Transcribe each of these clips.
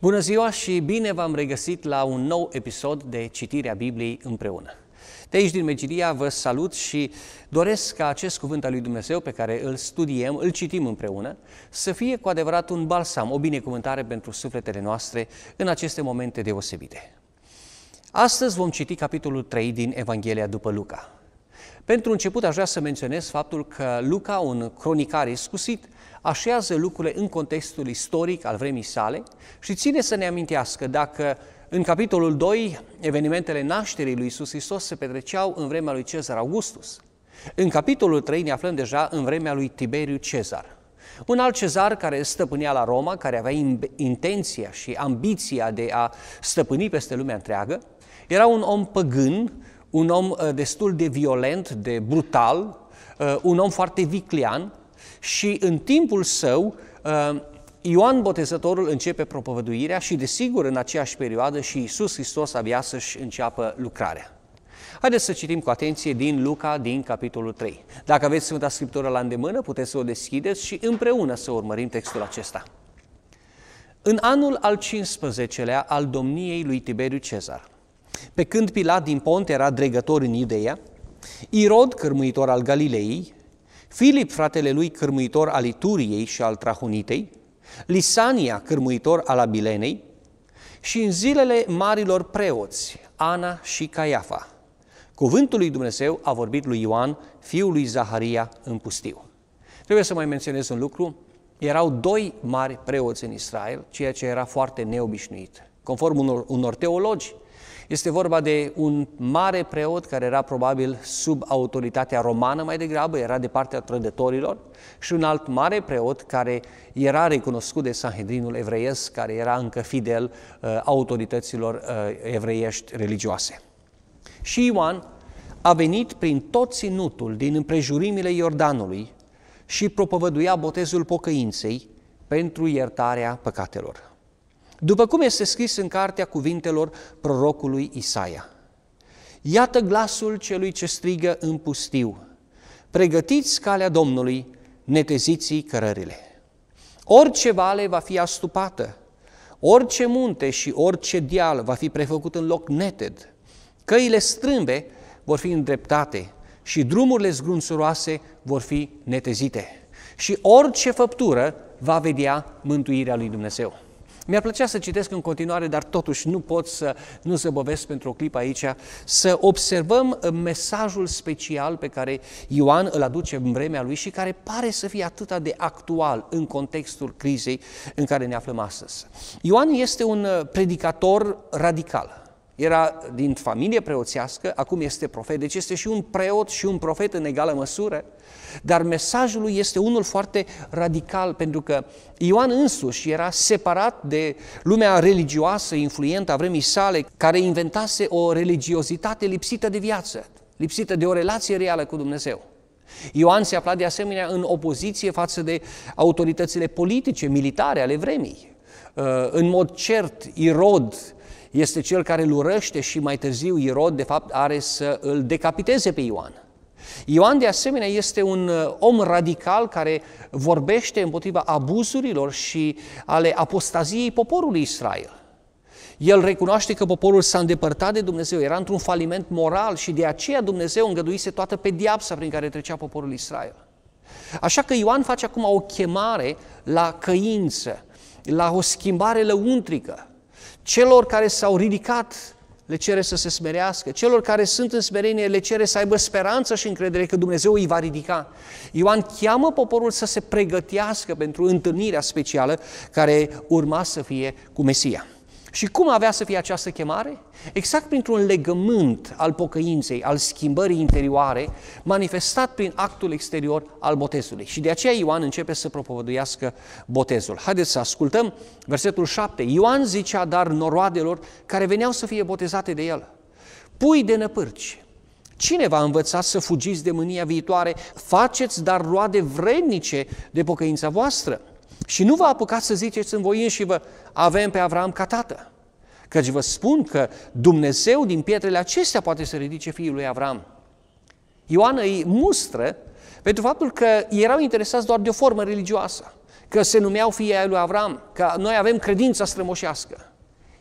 Bună ziua și bine v-am regăsit la un nou episod de Citirea Bibliei împreună. De aici din Megidia vă salut și doresc ca acest cuvânt al lui Dumnezeu pe care îl studiem, îl citim împreună, să fie cu adevărat un balsam, o binecuvântare pentru sufletele noastre în aceste momente deosebite. Astăzi vom citi capitolul 3 din Evanghelia după Luca. Pentru început aș vrea să menționez faptul că Luca, un cronicar iscusit, așează lucrurile în contextul istoric al vremii sale și ține să ne amintească dacă în capitolul 2 evenimentele nașterii lui Isus Hristos se petreceau în vremea lui Cezar Augustus. În capitolul 3 ne aflăm deja în vremea lui Tiberiu Cezar. Un alt cezar care stăpânea la Roma, care avea intenția și ambiția de a stăpâni peste lumea întreagă, era un om păgân un om uh, destul de violent, de brutal, uh, un om foarte viclean și în timpul său uh, Ioan Botezătorul începe propovăduirea și desigur în aceeași perioadă și Iisus Hristos abia să-și înceapă lucrarea. Haideți să citim cu atenție din Luca, din capitolul 3. Dacă aveți Sfânta Scriptură la îndemână, puteți să o deschideți și împreună să urmărim textul acesta. În anul al 15-lea al domniei lui Tiberiu Cezar, pe când Pilat din Pont era dregător în Iudeea, Irod, cărmuitor al Galilei, Filip, fratele lui, cărmuitor al Ituriei și al Trahunitei, Lisania, cărmuitor al Abilenei, și în zilele marilor preoți, Ana și Caiafa. Cuvântul lui Dumnezeu a vorbit lui Ioan, fiul lui Zaharia, în pustiu. Trebuie să mai menționez un lucru. Erau doi mari preoți în Israel, ceea ce era foarte neobișnuit. Conform unor, unor teologi, este vorba de un mare preot care era probabil sub autoritatea romană mai degrabă, era de partea trădătorilor, și un alt mare preot care era recunoscut de Sanhedrinul evreiesc, care era încă fidel uh, autorităților uh, evreiești religioase. Și Ioan a venit prin tot ținutul din împrejurimile Iordanului și propovăduia botezul pocăinței pentru iertarea păcatelor. După cum este scris în cartea cuvintelor prorocului Isaia. Iată glasul celui ce strigă în pustiu. Pregătiți calea Domnului, neteziți cărările. Orice vale va fi astupată, orice munte și orice deal va fi prefăcut în loc neted. Căile strâmbe vor fi îndreptate și drumurile zgrunțuroase vor fi netezite. Și orice făptură va vedea mântuirea lui Dumnezeu. Mi-ar plăcea să citesc în continuare, dar totuși nu pot să nu zăbăvesc pentru o clipă aici, să observăm uh, mesajul special pe care Ioan îl aduce în vremea lui și care pare să fie atât de actual în contextul crizei în care ne aflăm astăzi. Ioan este un uh, predicator radical, era din familie preoțească, acum este profet, deci este și un preot și un profet în egală măsură, dar mesajul lui este unul foarte radical, pentru că Ioan însuși era separat de lumea religioasă, influentă a vremii sale, care inventase o religiozitate lipsită de viață, lipsită de o relație reală cu Dumnezeu. Ioan se afla de asemenea în opoziție față de autoritățile politice, militare ale vremii. Uh, în mod cert, Irod, este cel care îl urăște și mai târziu Irod, de fapt, are să îl decapiteze pe Ioan. Ioan, de asemenea, este un uh, om radical care vorbește împotriva abuzurilor și ale apostaziei poporului Israel. El recunoaște că poporul s-a îndepărtat de Dumnezeu, era într-un faliment moral și de aceea Dumnezeu îngăduise toată pediapsa prin care trecea poporul Israel. Așa că Ioan face acum o chemare la căință, la o schimbare lăuntrică. Celor care s-au ridicat le cere să se smerească. Celor care sunt în smerenie le cere să aibă speranță și încredere că Dumnezeu îi va ridica. Ioan cheamă poporul să se pregătească pentru întâlnirea specială care urma să fie cu Mesia. Și cum avea să fie această chemare? Exact printr-un legământ al pocăinței, al schimbării interioare, manifestat prin actul exterior al botezului. Și de aceea Ioan începe să propovăduiască botezul. Haideți să ascultăm versetul 7. Ioan zicea dar noroadelor care veneau să fie botezate de el. Pui de năpârci, Cine va învăța să fugiți de mânia viitoare? Faceți dar roade vrednice de pocăința voastră. Și nu vă apucați să ziceți în voi și vă avem pe Avram ca tată. Căci vă spun că Dumnezeu din pietrele acestea poate să ridice fiul lui Avram. Ioana îi mustră pentru faptul că erau interesați doar de o formă religioasă, că se numeau fiii ai lui Avram, că noi avem credința strămoșească.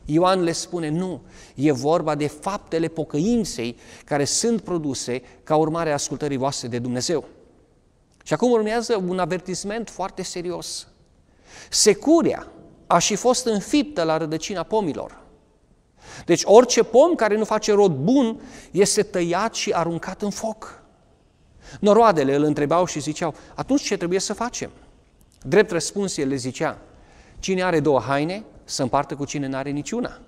Ioan le spune, nu, e vorba de faptele pocăinței care sunt produse ca urmare a ascultării voastre de Dumnezeu. Și acum urmează un avertisment foarte serios. Securia a și fost înfiptă la rădăcina pomilor. Deci orice pom care nu face rod bun este tăiat și aruncat în foc. Noroadele îl întrebau și ziceau, atunci ce trebuie să facem? Drept răspuns el le zicea, cine are două haine să împartă cu cine nu are niciuna.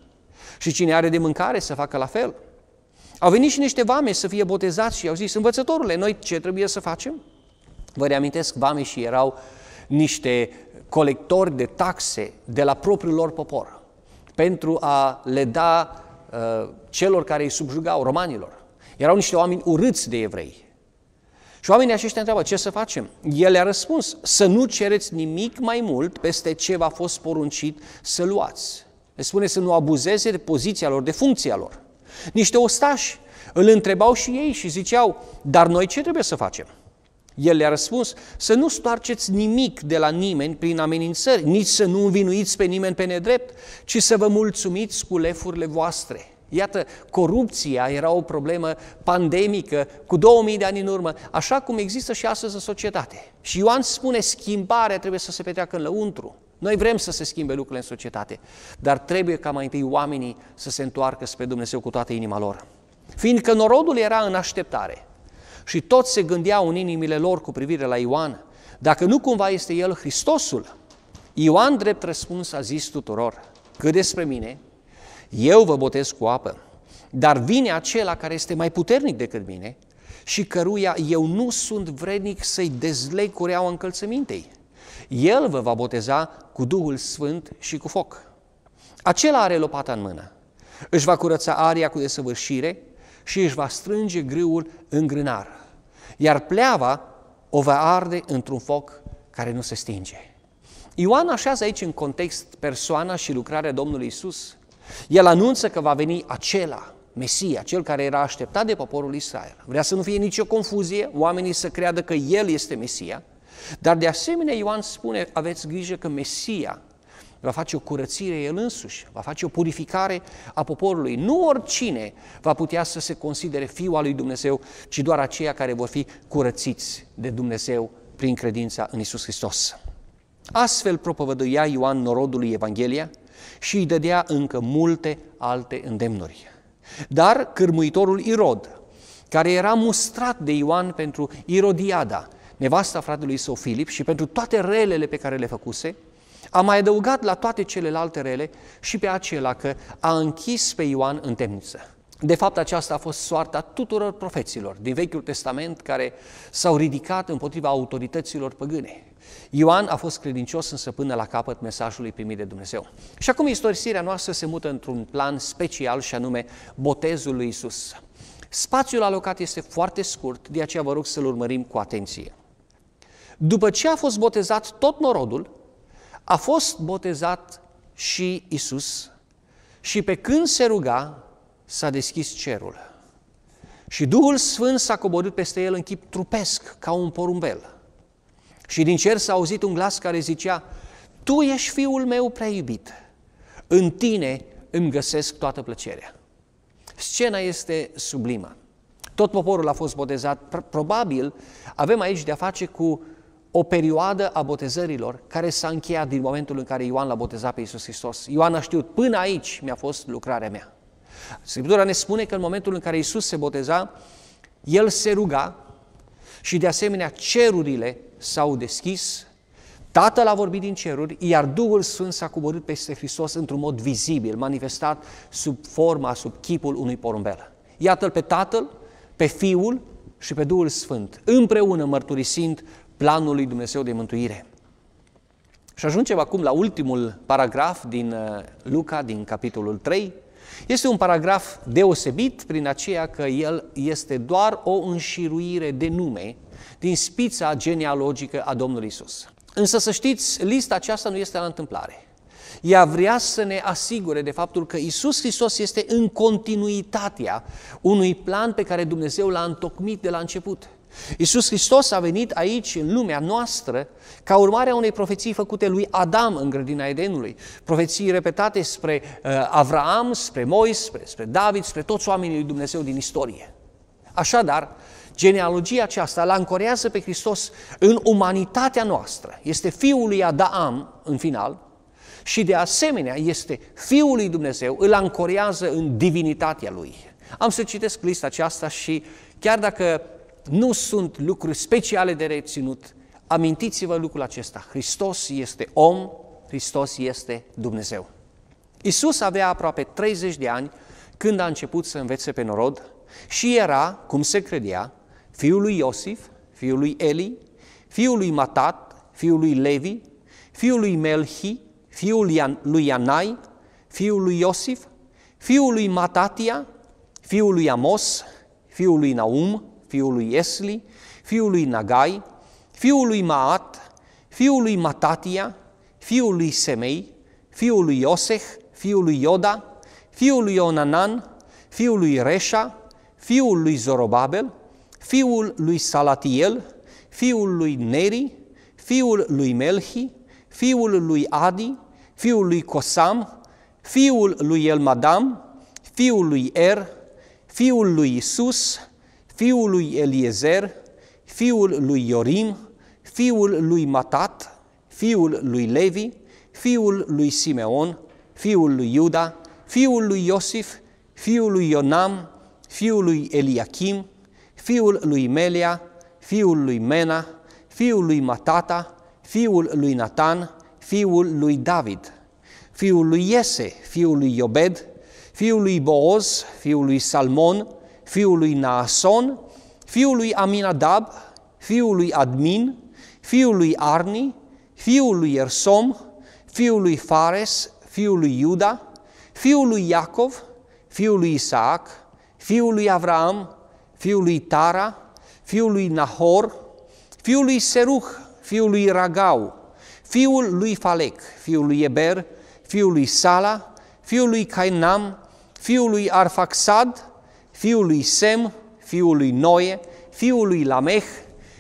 Și cine are de mâncare să facă la fel. Au venit și niște vame să fie botezați și au zis, învățătorule, noi ce trebuie să facem? Vă reamintesc, vame și erau niște colectori de taxe de la propriul lor popor pentru a le da uh, celor care îi subjugau, romanilor. Erau niște oameni urâți de evrei. Și oamenii aceștia întreabă, ce să facem? El le-a răspuns, să nu cereți nimic mai mult peste ce v-a fost poruncit să luați. Le spune să nu abuzeze de poziția lor, de funcția lor. Niște ostași îl întrebau și ei și ziceau, dar noi ce trebuie să facem? El le-a răspuns, să nu stoarceți nimic de la nimeni prin amenințări, nici să nu învinuiți pe nimeni pe nedrept, ci să vă mulțumiți cu lefurile voastre. Iată, corupția era o problemă pandemică cu 2000 de ani în urmă, așa cum există și astăzi în societate. Și Ioan spune, schimbarea trebuie să se petreacă în lăuntru. Noi vrem să se schimbe lucrurile în societate, dar trebuie ca mai întâi oamenii să se întoarcă spre Dumnezeu cu toată inima lor. Fiindcă norodul era în așteptare, și toți se gândeau în inimile lor cu privire la Ioan, dacă nu cumva este el Hristosul. Ioan, drept răspuns, a zis tuturor, că despre mine, eu vă botez cu apă, dar vine acela care este mai puternic decât mine și căruia eu nu sunt vrednic să-i dezleg cureaua încălțămintei. El vă va boteza cu Duhul Sfânt și cu foc. Acela are lopata în mână, își va curăța aria cu desăvârșire și își va strânge grâul în grânar, iar pleava o va arde într-un foc care nu se stinge. Ioan așează aici în context persoana și lucrarea Domnului Isus. El anunță că va veni acela, Mesia, cel care era așteptat de poporul Israel. Vrea să nu fie nicio confuzie, oamenii să creadă că El este Mesia, dar de asemenea Ioan spune, aveți grijă că Mesia va face o curățire el însuși, va face o purificare a poporului. Nu oricine va putea să se considere fiul al lui Dumnezeu, ci doar aceia care vor fi curățiți de Dumnezeu prin credința în Isus Hristos. Astfel propovăduia Ioan norodului Evanghelia și îi dădea încă multe alte îndemnuri. Dar cârmuitorul Irod, care era mustrat de Ioan pentru Irodiada, nevasta fratelui său Filip și pentru toate relele pe care le făcuse, a mai adăugat la toate celelalte rele și pe acela că a închis pe Ioan în temniță. De fapt, aceasta a fost soarta tuturor profeților din Vechiul Testament care s-au ridicat împotriva autorităților păgâne. Ioan a fost credincios însă până la capăt mesajului primit de Dumnezeu. Și acum istorisirea noastră se mută într-un plan special și anume botezul lui Isus. Spațiul alocat este foarte scurt, de aceea vă rog să-l urmărim cu atenție. După ce a fost botezat tot norodul, a fost botezat și Isus și pe când se ruga, s-a deschis cerul. Și Duhul Sfânt s-a coborât peste el în chip trupesc, ca un porumbel. Și din cer s-a auzit un glas care zicea, Tu ești fiul meu prea iubit, în tine îmi găsesc toată plăcerea. Scena este sublimă. Tot poporul a fost botezat. Probabil avem aici de-a face cu o perioadă a botezărilor care s-a încheiat din momentul în care Ioan l-a botezat pe Iisus Hristos. Ioan a știut, până aici mi-a fost lucrarea mea. Scriptura ne spune că în momentul în care Iisus se boteza, el se ruga și de asemenea cerurile s-au deschis, Tatăl a vorbit din ceruri, iar Duhul Sfânt s-a coborât peste Hristos într-un mod vizibil, manifestat sub forma, sub chipul unui porumbel. Iată-L pe Tatăl, pe Fiul și pe Duhul Sfânt, împreună mărturisind planul lui Dumnezeu de mântuire. Și ajungem acum la ultimul paragraf din uh, Luca, din capitolul 3. Este un paragraf deosebit prin aceea că el este doar o înșiruire de nume din spița genealogică a Domnului Isus. Însă să știți, lista aceasta nu este la întâmplare. Ea vrea să ne asigure de faptul că Isus Hristos este în continuitatea unui plan pe care Dumnezeu l-a întocmit de la început. Iisus Hristos a venit aici, în lumea noastră, ca urmare a unei profeții făcute lui Adam în grădina Edenului. Profeții repetate spre uh, Avraam, spre Moise, spre, spre David, spre toți oamenii lui Dumnezeu din istorie. Așadar, genealogia aceasta îl pe Hristos în umanitatea noastră. Este fiul lui Adam, în final, și de asemenea este fiul lui Dumnezeu, îl ancorează în divinitatea lui. Am să citesc lista aceasta și chiar dacă nu sunt lucruri speciale de reținut. Amintiți-vă lucrul acesta. Hristos este om, Hristos este Dumnezeu. Isus avea aproape 30 de ani când a început să învețe pe norod și era, cum se credea, fiul lui Iosif, fiul lui Eli, fiul lui Matat, fiul lui Levi, fiul lui Melhi, fiul lui Ianai, fiul lui Iosif, fiul lui Matatia, fiul lui Amos, fiul lui Naum, fiul lui Esli, fiul lui Nagai, fiul lui Maat, fiul lui Matatia, fiul lui Semei, fiul lui Ioseh, fiul lui Ioda, fiul lui Onanan, fiul lui Reșa, fiul lui Zorobabel, fiul lui Salatiel, fiul lui Neri, fiul lui Melhi, fiul lui Adi, fiul lui Cosam, fiul lui Elmadam, fiul lui Er, fiul lui Isus, fiul lui Eliezer, fiul lui Iorim, fiul lui Matat, fiul lui Levi, fiul lui Simeon, fiul lui Iuda, fiul lui Iosif, fiul lui Ionam, fiul lui Eliachim, fiul lui Melia, fiul lui Mena, fiul lui Matata, fiul lui Natan, fiul lui David, fiul lui Iese, fiul lui Iobed, fiul lui Booz, fiul lui Salmon, fiul lui Naason, fiul lui Aminadab, fiul lui Admin, fiul lui Arni, fiul lui Ersom, fiul lui Fares, fiul lui Iuda, fiul lui Iacov, fiul lui Isaac, fiul lui Avram, fiul lui Tara, fiul lui Nahor, fiul lui Seruh, fiul lui Ragau, fiul lui Falec, fiul lui Eber, fiul lui Sala, fiul lui Cainam, fiul lui Arfaxad, fiul lui Sem, fiul lui Noe, fiul lui Lameh,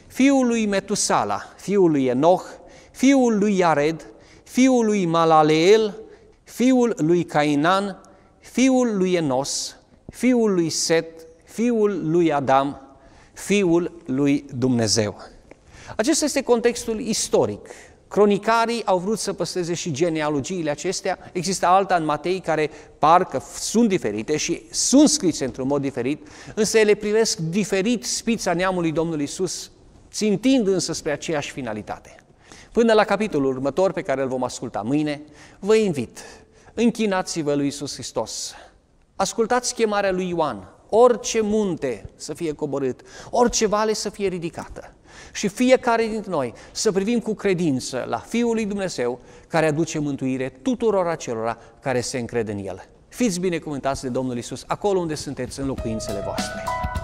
fiul lui Metusala, fiul lui Enoch, fiul lui Iared, fiul lui Malaleel, fiul lui Cainan, fiul lui Enos, fiul lui Set, fiul lui Adam, fiul lui Dumnezeu. Acesta este contextul istoric Cronicarii au vrut să păsteze și genealogiile acestea. Există alta în Matei care parcă sunt diferite și sunt scrise într-un mod diferit, însă ele privesc diferit spița neamului Domnului Isus, țintind însă spre aceeași finalitate. Până la capitolul următor pe care îl vom asculta mâine, vă invit, închinați-vă lui Isus Hristos. Ascultați chemarea lui Ioan, orice munte să fie coborât, orice vale să fie ridicată și fiecare dintre noi să privim cu credință la Fiul lui Dumnezeu care aduce mântuire tuturor acelora care se încred în El. Fiți binecuvântați de Domnul Isus acolo unde sunteți în locuințele voastre.